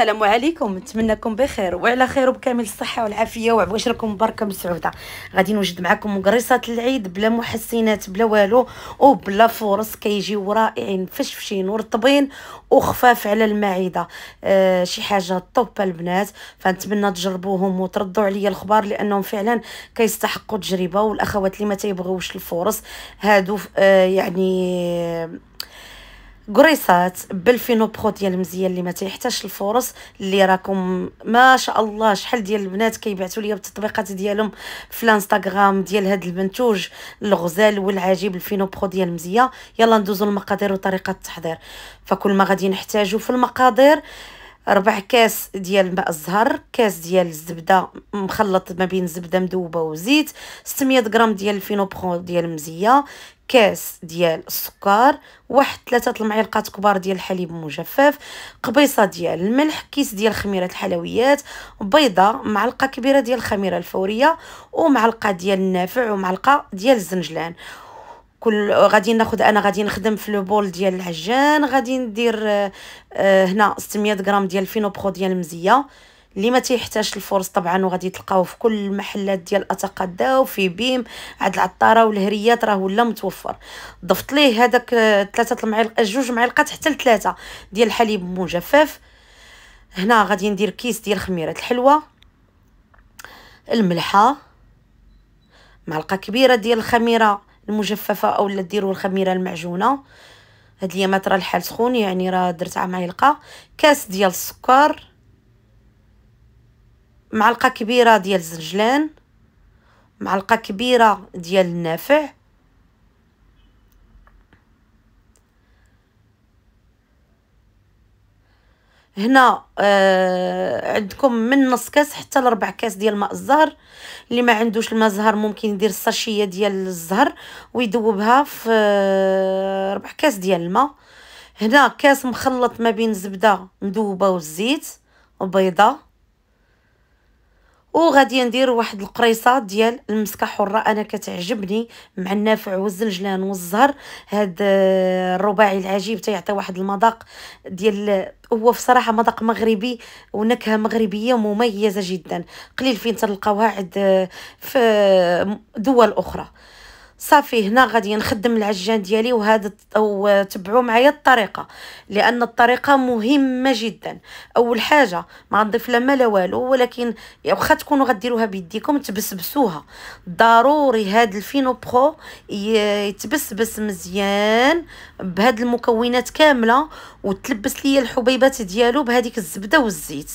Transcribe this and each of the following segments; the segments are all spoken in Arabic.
السلام عليكم نتمنىكم بخير وعلى خير وبكامل الصحه والعافيه وعبواشركم مباركه مسعوده غادي نوجد معكم مقريصات العيد بلا محسنات بلا والو وبلا فرص كيجيو رائعين فشفشين ورطبين وخفاف على المعده آه شي حاجه طوب البنات فنتمنى تجربوهم وتردوا عليا الخبار لانهم فعلا كيستحقوا تجربه والاخوات اللي ما تيبغيوش الفرص هادو آه يعني كريسات بالفينوبرو ديال مزيان اللي ما تيحتاجش الفرص اللي راكم ما شاء الله شحال ديال البنات كيبعثوا لي بالتطبيقات ديالهم في الانستغرام ديال هذا المنتوج الغزال والعجيب الفينوبرو ديال مزيان يلا ندوزوا المقادير وطريقه التحضير فكل ما غادي نحتاجو في المقادير ربع كاس ديال ماء الزهر كاس ديال الزبده مخلط ما بين زبده مذوبه وزيت 600 غرام ديال الفينوبرون ديال مزيان كاس ديال السكر واحد ثلاثة المعلقات كبار ديال الحليب مجفف قبيصه ديال الملح كيس ديال خميره الحلويات بيضه معلقه كبيره ديال الخميره الفوريه ومعلقه ديال النافع ومعلقه ديال الزنجلان كل غادي ناخذ انا غادي نخدم في لو بول ديال العجان غادي ندير آه، هنا 600 غرام ديال الفينوبرو ديال المزيه اللي ما تيحتاجش الفرص طبعا وغادي تلقاوه في كل المحلات ديال اتقدا وفي بيم عاد العطاره والهريات راه ولا متوفر ضفت ليه هذاك آه، ثلاثه المعالق آه، جوج معلقات حتى لثلاثه ديال الحليب مجفف هنا غادي ندير كيس ديال خميره الحلوه الملحه معلقه كبيره ديال الخميره المجففه اولا ديروا الخميره المعجونه هاد ليامات راه الحال سخون يعني راه درت معلقه كاس ديال السكر معلقه كبيره ديال الزنجلان معلقه كبيره ديال النافع هنا آه عندكم من نص كاس حتى لربع كاس ديال ماء الزهر اللي ما عندوش الماء الزهر ممكن يدير الساشيه ديال الزهر ويذوبها في آه ربع كاس ديال الماء هنا كاس مخلط ما بين زبده مذوبه والزيت وبيضه وغادي ندير واحد القريصه ديال المسكه حره انا كتعجبني مع النافع والزنجلان والزهر هاد آه، الرباعي العجيب تيعطي واحد المذاق ديال هو صراحه مذاق مغربي ونكهه مغربيه مميزه جدا قليل فين تلقاوها عند آه، في آه، دول اخرى صافي هنا غادي نخدم العجان ديالي وهذا تبعوا معايا الطريقه لان الطريقه مهمه جدا اول حاجه ما نضيف لا ما لا والو ولكن واخا تكونوا غديروها بيديكم تبسبسوها ضروري هاد الفينو برو يتبسبس مزيان بهاد المكونات كامله وتلبس ليا الحبيبات ديالو بهذيك الزبده والزيت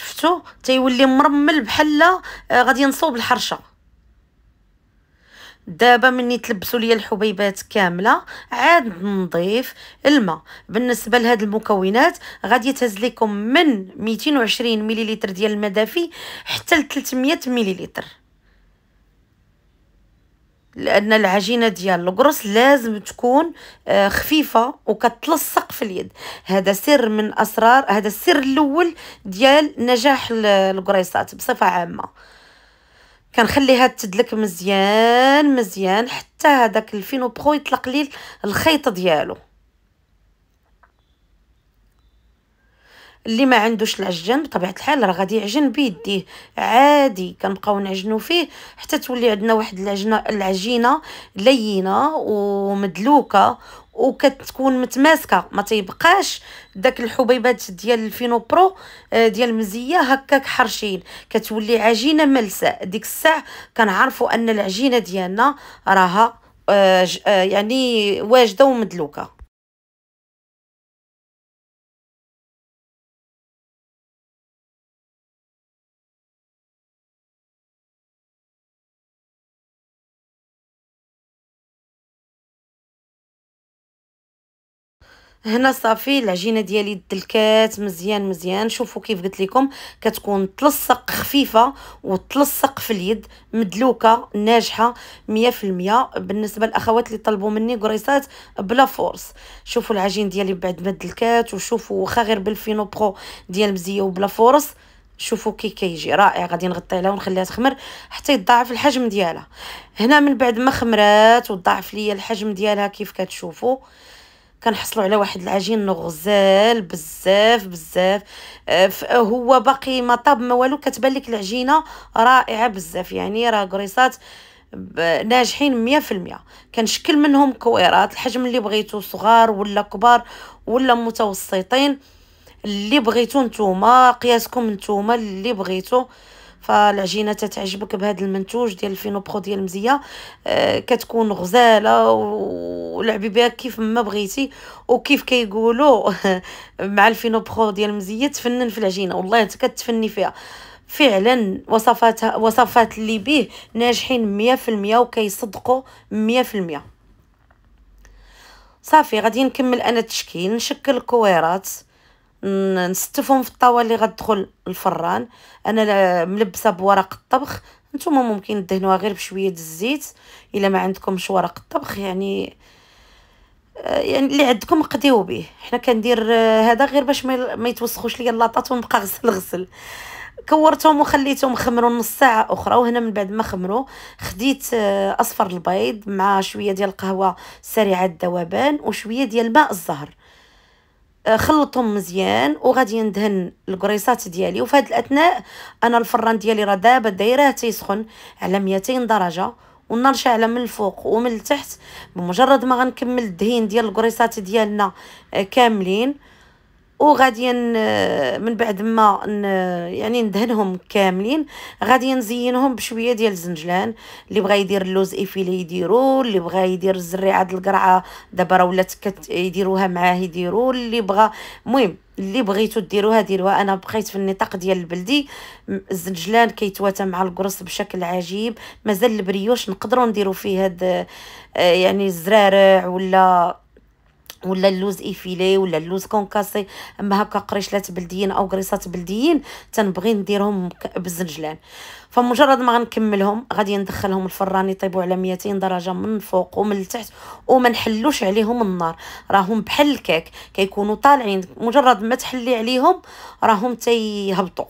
شفتو تيولي مرمل بحال آه، غادي نصوب الحرشه دابا مني تلبسوا ليا الحبيبات كامله عاد نضيف الماء بالنسبه لهاد المكونات غادي يتهز لكم من 220 مليلتر ديال الماء دافي حتى ل 300 مليلتر لان العجينه ديال القرص لازم تكون آه، خفيفه وكتلصق في اليد هذا سر من اسرار هذا السر الاول ديال نجاح القريصات بصفه عامه كنخليها تدلك مزيان مزيان حتى هذاك الفينوبرو يطلق لي الخيط ديالو اللي ما عندوش العجان بطبيعه الحال راه غادي يعجن بيديه عادي كنبقاو نعجنو فيه حتى تولي عندنا واحد العجنه العجينه لينه ومدلوكه وكتكون متماسكه ما تيبقاش داك الحبيبات ديال الفينو برو آه، ديال المزيه هكاك حرشين كتولي عجينه ملساء ديك الساعه كنعرفوا ان العجينه ديالنا راها آه، آه، يعني واجده ومدلوكه هنا صافي العجينه ديالي دلكات مزيان مزيان شوفوا كيف قلت لكم كتكون تلصق خفيفه وتلصق في اليد مدلوكه ناجحه 100% بالنسبه للاخوات اللي طلبوا مني قريصات بلا فورس شوفوا العجين ديالي بعد ما دلكات وشوفوا واخا غير بالفينو برو ديال مزيه وبلا فورس شوفوا كي كيجي رائع غادي نغطي عليها ونخليها تخمر حتى يتضاعف الحجم ديالها هنا من بعد ما خمرات وتضاعف ليا الحجم ديالها كيف كتشوفوا كنحصلوا على واحد العجين غزال بزاف بزاف آه، آه، هو باقي ما طاب ما والو كتبان لك العجينه رائعه بزاف يعني راه كريسات ناجحين مية كنشكل منهم كويرات الحجم اللي بغيتو صغار ولا كبار ولا متوسطين اللي بغيتو نتوما قياسكم نتوما اللي بغيتو فالعجينه تتعجبك بهذا المنتوج ديال الفينوبرو ديال مزيه آه، كتكون غزاله ولعبي بها كيف ما بغيتي وكيف كيقولوا مع الفينوبرو ديال مزيه تفنن في العجينه والله انت كتفني فيها فعلا وصفاتها وصفات اللي بيه ناجحين مية وكيصدقوا مية صافي غادي نكمل انا التشكيل نشكل الكويرات نستفهم في الطاوه اللي غتدخل الفران انا ملبسه بورق الطبخ نتوما ممكن دهنوها غير بشويه الزيت الا ما عندكمش ورق الطبخ يعني آه، يعني اللي عندكم قديو به حنا كندير آه، هذا غير باش ما يتوسخوش ليا اللاطات ونبقى غسل غسل كورتهم وخليتهم خمروا نص ساعه اخرى وهنا من بعد ما خمروا خديت آه، اصفر البيض مع شويه ديال القهوه سريعه الذوبان وشويه ديال ماء الزهر آه، خلطهم مزيان وغادي ندهن الكريسات ديالي وفي هذه الاثناء انا الفران ديالي راه دابا دايراه تيسخن على 200 درجه والنار شاعله من الفوق ومن التحت بمجرد ما غنكمل الدهين ديال الكريسات ديالنا آه، كاملين وغادي من بعد ما يعني ندهنهم كاملين غادي نزينهم بشويه ديال الزنجلان اللي بغى يدير اللوز ايفيلي يديرو اللي بغى يدير الزريعه د القرعه دابا راه ولات كيديروها معاه يديرو اللي بغى المهم اللي بغيتو ديروها ديروها انا بقيت في النطاق ديال البلدي الزنجلان كيتواتى مع القرص بشكل عجيب مازال البريوش نقدروا نديرو فيه هاد آه، يعني الزرارع ولا ولا اللوز ايفيلي ولا اللوز كونكاسي اما هكا قريشلات بلديين او قريصات بلديين تنبغي نديرهم بالزنجلان فمجرد ما غنكملهم غادي ندخلهم الفران يطيبوا على 200 درجه من الفوق ومن التحت وما نحلوش عليهم النار راهم بحال الكاك كيكونوا طالعين مجرد ما تحلي عليهم راهم تيهبطوا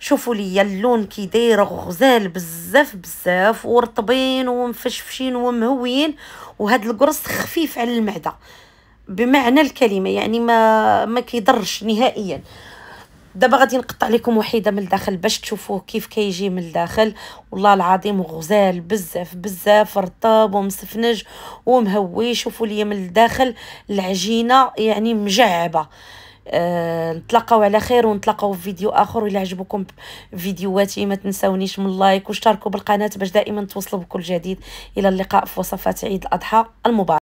شوفوا لي اللون كي داير غزال بزاف بزاف ورطبين ومفشفشين ومهوين وهاد القرص خفيف على المعده بمعنى الكلمه يعني ما ما كيضرش نهائيا دابا غادي نقطع لكم وحيده من الداخل باش تشوفوه كيف كيجي من الداخل والله العظيم غزال بزاف بزاف رطاب ومسفنج ومهوي شوفوا لي من الداخل العجينه يعني مجعبه أه نتلاقاو على خير ونتلاقاو في فيديو اخر ولا عجبكم فيديوهاتي ما تنسونيش من لايك واشتركوا بالقناه باش دائما توصلوا بكل جديد الى اللقاء في وصفات عيد الاضحى المبارك